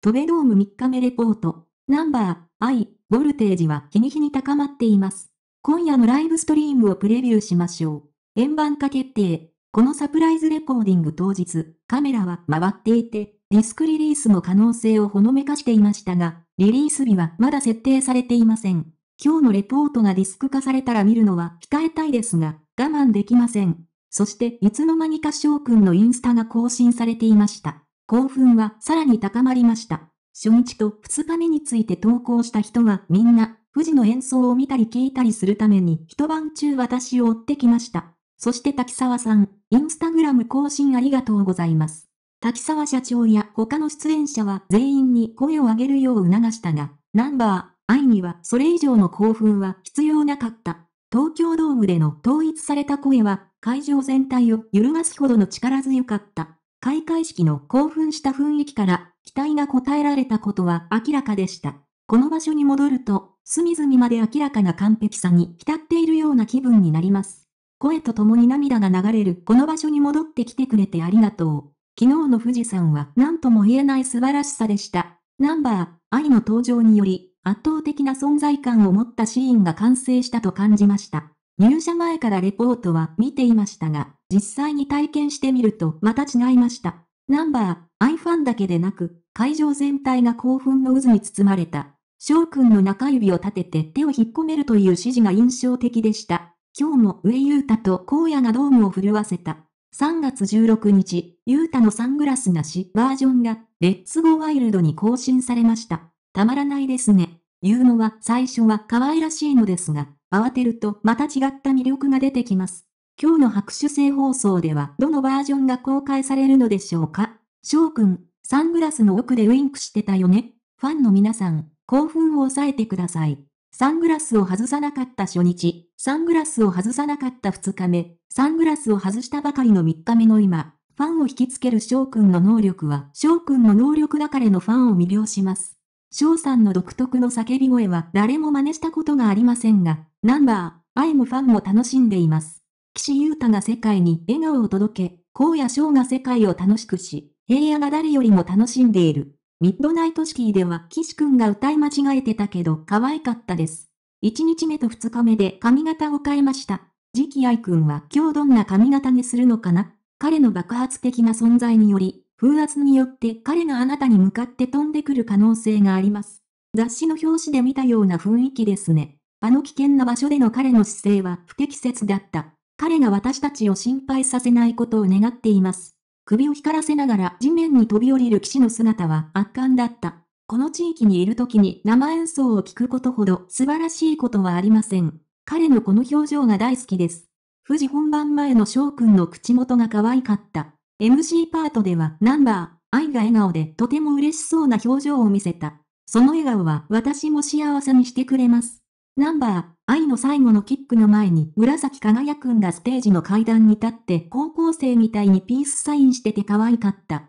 トベドーム3日目レポート。ナンバー、I、ボルテージは日に日に高まっています。今夜のライブストリームをプレビューしましょう。円盤化決定。このサプライズレコーディング当日、カメラは回っていて、ディスクリリースの可能性をほのめかしていましたが、リリース日はまだ設定されていません。今日のレポートがディスク化されたら見るのは控えたいですが、我慢できません。そして、いつの間にか翔くんのインスタが更新されていました。興奮はさらに高まりました。初日と2日目について投稿した人はみんな、富士の演奏を見たり聞いたりするために一晩中私を追ってきました。そして滝沢さん、インスタグラム更新ありがとうございます。滝沢社長や他の出演者は全員に声を上げるよう促したが、ナンバー、愛にはそれ以上の興奮は必要なかった。東京ドームでの統一された声は会場全体を揺るがすほどの力強かった。開会式の興奮した雰囲気から期待が応えられたことは明らかでした。この場所に戻ると、隅々まで明らかな完璧さに浸っているような気分になります。声と共に涙が流れるこの場所に戻ってきてくれてありがとう。昨日の富士山は何とも言えない素晴らしさでした。ナンバー、愛の登場により、圧倒的な存在感を持ったシーンが完成したと感じました。入社前からレポートは見ていましたが、実際に体験してみるとまた違いました。ナンバー、i ファ n だけでなく、会場全体が興奮の渦に包まれた。翔くんの中指を立てて手を引っ込めるという指示が印象的でした。今日も上優太と荒野がドームを震わせた。3月16日、優太のサングラスなしバージョンが、レッツゴーワイルドに更新されました。たまらないですね。言うのは最初は可愛らしいのですが、慌てるとまた違った魅力が出てきます。今日の拍手生放送ではどのバージョンが公開されるのでしょうか翔くん、サングラスの奥でウインクしてたよねファンの皆さん、興奮を抑えてください。サングラスを外さなかった初日、サングラスを外さなかった2日目、サングラスを外したばかりの3日目の今、ファンを引きつける翔くんの能力は、翔くんの能力だかのファンを魅了します。翔さんの独特の叫び声は誰も真似したことがありませんが、ナンバー、愛もファンも楽しんでいます。岸優太が世界に笑顔を届け、荒野翔が世界を楽しくし、平野が誰よりも楽しんでいる。ミッドナイトシティでは岸くんが歌い間違えてたけど可愛かったです。1日目と2日目で髪型を変えました。次期愛くんは今日どんな髪型にするのかな彼の爆発的な存在により、風圧によって彼があなたに向かって飛んでくる可能性があります。雑誌の表紙で見たような雰囲気ですね。あの危険な場所での彼の姿勢は不適切だった。彼が私たちを心配させないことを願っています。首を光らせながら地面に飛び降りる騎士の姿は圧巻だった。この地域にいる時に生演奏を聞くことほど素晴らしいことはありません。彼のこの表情が大好きです。富士本番前の翔くんの口元が可愛かった。MC パートではナンバー、愛が笑顔でとても嬉しそうな表情を見せた。その笑顔は私も幸せにしてくれます。ナンバー、愛の最後のキックの前に紫輝くんがステージの階段に立って高校生みたいにピースサインしてて可愛かった。